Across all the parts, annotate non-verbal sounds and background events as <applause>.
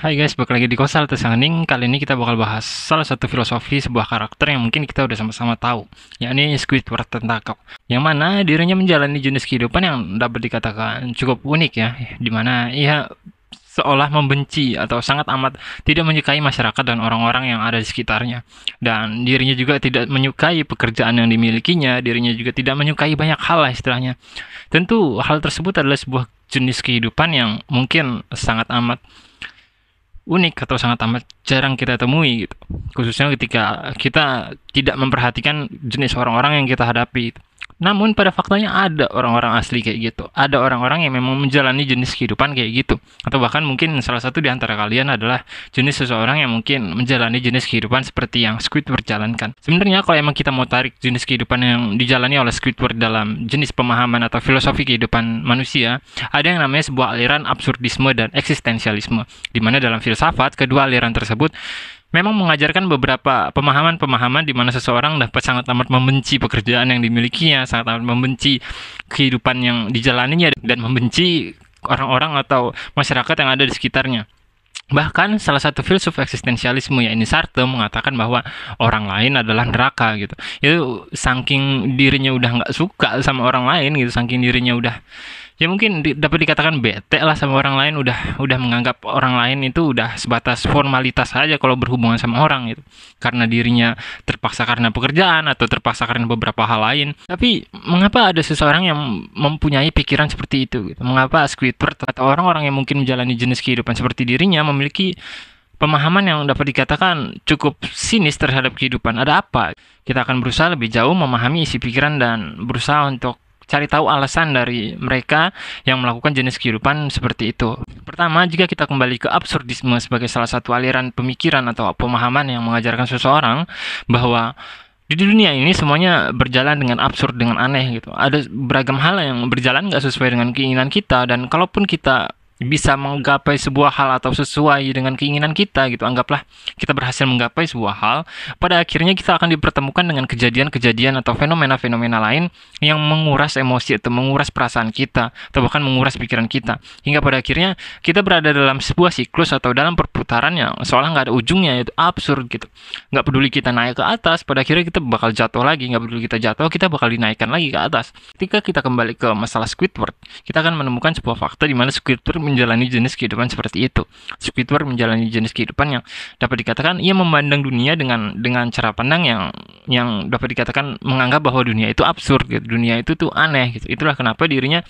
Hai guys, balik lagi di Kosal Tersangening. Kali ini kita bakal bahas salah satu filosofi sebuah karakter yang mungkin kita udah sama-sama tahu, yakni Squidward Tentacle. Yang mana dirinya menjalani jenis kehidupan yang dapat dikatakan cukup unik ya, dimana ia seolah membenci atau sangat amat tidak menyukai masyarakat dan orang-orang yang ada di sekitarnya. Dan dirinya juga tidak menyukai pekerjaan yang dimilikinya, dirinya juga tidak menyukai banyak hal lah istilahnya. Tentu hal tersebut adalah sebuah jenis kehidupan yang mungkin sangat amat unik atau sangat amat jarang kita temui gitu. Khususnya ketika kita tidak memperhatikan jenis orang-orang yang kita hadapi. Gitu. Namun pada faktanya ada orang-orang asli kayak gitu. Ada orang-orang yang memang menjalani jenis kehidupan kayak gitu. Atau bahkan mungkin salah satu di antara kalian adalah jenis seseorang yang mungkin menjalani jenis kehidupan seperti yang Squidward jalankan. Sebenarnya kalau emang kita mau tarik jenis kehidupan yang dijalani oleh Squidward dalam jenis pemahaman atau filosofi kehidupan manusia, ada yang namanya sebuah aliran absurdisme dan eksistensialisme. Di mana dalam filsafat kedua aliran tersebut memang mengajarkan beberapa pemahaman-pemahaman di mana seseorang dapat sangat amat membenci pekerjaan yang dimilikinya, sangat amat membenci kehidupan yang dijalaninya dan membenci orang-orang atau masyarakat yang ada di sekitarnya. Bahkan salah satu filsuf eksistensialisme yakni Sartre mengatakan bahwa orang lain adalah neraka gitu. Itu saking dirinya udah nggak suka sama orang lain gitu, saking dirinya udah ya mungkin di, dapat dikatakan bete lah sama orang lain udah udah menganggap orang lain itu udah sebatas formalitas aja kalau berhubungan sama orang gitu karena dirinya terpaksa karena pekerjaan atau terpaksa karena beberapa hal lain tapi mengapa ada seseorang yang mempunyai pikiran seperti itu gitu? mengapa Squidward atau orang-orang yang mungkin menjalani jenis kehidupan seperti dirinya memiliki pemahaman yang dapat dikatakan cukup sinis terhadap kehidupan. Ada apa? Kita akan berusaha lebih jauh memahami isi pikiran dan berusaha untuk cari tahu alasan dari mereka yang melakukan jenis kehidupan seperti itu. Pertama, jika kita kembali ke absurdisme sebagai salah satu aliran pemikiran atau pemahaman yang mengajarkan seseorang bahwa di dunia ini semuanya berjalan dengan absurd dengan aneh gitu ada beragam hal yang berjalan nggak sesuai dengan keinginan kita dan kalaupun kita bisa menggapai sebuah hal atau sesuai dengan keinginan kita gitu. Anggaplah kita berhasil menggapai sebuah hal, pada akhirnya kita akan dipertemukan dengan kejadian-kejadian atau fenomena-fenomena lain yang menguras emosi atau menguras perasaan kita atau bahkan menguras pikiran kita. Hingga pada akhirnya kita berada dalam sebuah siklus atau dalam perputaran yang seolah nggak ada ujungnya itu absurd gitu. Nggak peduli kita naik ke atas, pada akhirnya kita bakal jatuh lagi. Nggak peduli kita jatuh, kita bakal dinaikkan lagi ke atas. Ketika kita kembali ke masalah Squidward, kita akan menemukan sebuah fakta di mana Squidward menjalani jenis kehidupan seperti itu. Squidward menjalani jenis kehidupan yang dapat dikatakan ia memandang dunia dengan dengan cara pandang yang yang dapat dikatakan menganggap bahwa dunia itu absurd gitu. Dunia itu tuh aneh gitu. Itulah kenapa dirinya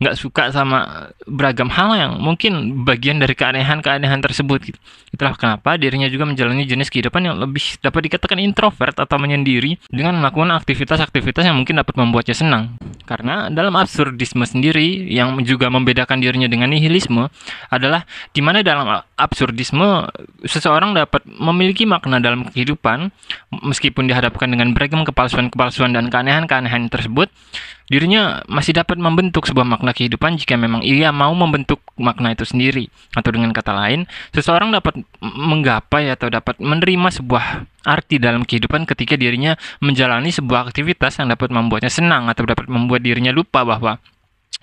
nggak suka sama beragam hal yang mungkin bagian dari keanehan-keanehan tersebut. Gitu. Itulah kenapa dirinya juga menjalani jenis kehidupan yang lebih dapat dikatakan introvert atau menyendiri dengan melakukan aktivitas-aktivitas yang mungkin dapat membuatnya senang. Karena dalam absurdisme sendiri yang juga membedakan dirinya dengan nihilisme adalah di mana dalam absurdisme seseorang dapat memiliki makna dalam kehidupan meskipun dihadapkan dengan beragam kepalsuan-kepalsuan dan keanehan-keanehan tersebut dirinya masih dapat membentuk sebuah makna kehidupan jika memang ia mau membentuk makna itu sendiri. Atau dengan kata lain, seseorang dapat menggapai atau dapat menerima sebuah arti dalam kehidupan ketika dirinya menjalani sebuah aktivitas yang dapat membuatnya senang atau dapat membuat dirinya lupa bahwa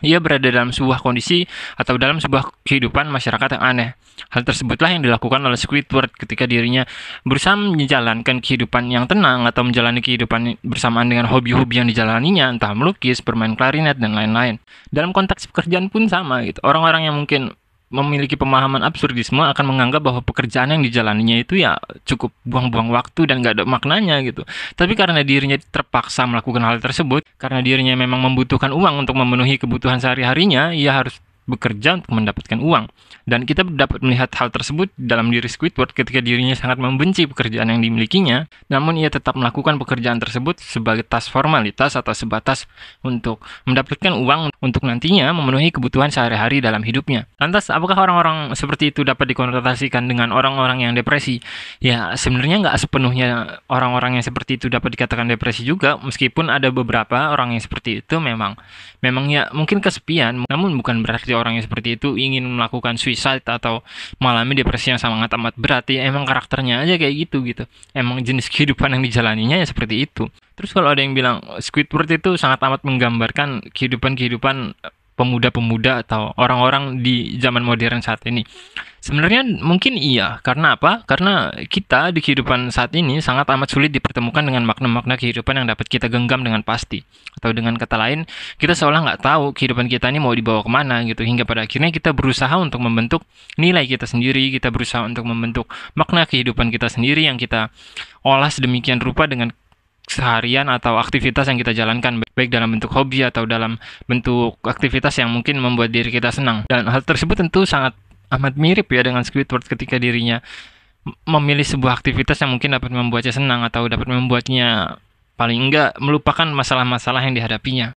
ia berada dalam sebuah kondisi atau dalam sebuah kehidupan masyarakat yang aneh. Hal tersebutlah yang dilakukan oleh Squidward ketika dirinya berusaha menjalankan kehidupan yang tenang atau menjalani kehidupan bersamaan dengan hobi-hobi yang dijalaninya, entah melukis, bermain klarinet, dan lain-lain. Dalam konteks pekerjaan pun sama gitu. Orang-orang yang mungkin memiliki pemahaman absurdisme akan menganggap bahwa pekerjaan yang dijalaninya itu ya cukup buang-buang waktu dan gak ada maknanya gitu. Tapi karena dirinya terpaksa melakukan hal tersebut, karena dirinya memang membutuhkan uang untuk memenuhi kebutuhan sehari-harinya, ia harus bekerja untuk mendapatkan uang. Dan kita dapat melihat hal tersebut dalam diri Squidward ketika dirinya sangat membenci pekerjaan yang dimilikinya, namun ia tetap melakukan pekerjaan tersebut sebagai tas formalitas atau sebatas untuk mendapatkan uang untuk nantinya memenuhi kebutuhan sehari-hari dalam hidupnya. Lantas, apakah orang-orang seperti itu dapat dikonotasikan dengan orang-orang yang depresi? Ya, sebenarnya nggak sepenuhnya orang-orang yang seperti itu dapat dikatakan depresi juga, meskipun ada beberapa orang yang seperti itu memang memang ya mungkin kesepian, namun bukan berarti orang yang seperti itu ingin melakukan suicide atau mengalami depresi yang sangat amat berat ya emang karakternya aja kayak gitu gitu emang jenis <laughs> kehidupan yang dijalaninya ya seperti itu terus kalau ada yang bilang Squidward itu sangat amat menggambarkan kehidupan-kehidupan pemuda-pemuda atau orang-orang di zaman modern saat ini? Sebenarnya mungkin iya, karena apa? Karena kita di kehidupan saat ini sangat amat sulit dipertemukan dengan makna-makna kehidupan yang dapat kita genggam dengan pasti. Atau dengan kata lain, kita seolah nggak tahu kehidupan kita ini mau dibawa kemana gitu, hingga pada akhirnya kita berusaha untuk membentuk nilai kita sendiri, kita berusaha untuk membentuk makna kehidupan kita sendiri yang kita olah sedemikian rupa dengan seharian atau aktivitas yang kita jalankan baik dalam bentuk hobi atau dalam bentuk aktivitas yang mungkin membuat diri kita senang dan hal tersebut tentu sangat amat mirip ya dengan Squidward ketika dirinya memilih sebuah aktivitas yang mungkin dapat membuatnya senang atau dapat membuatnya paling enggak melupakan masalah-masalah yang dihadapinya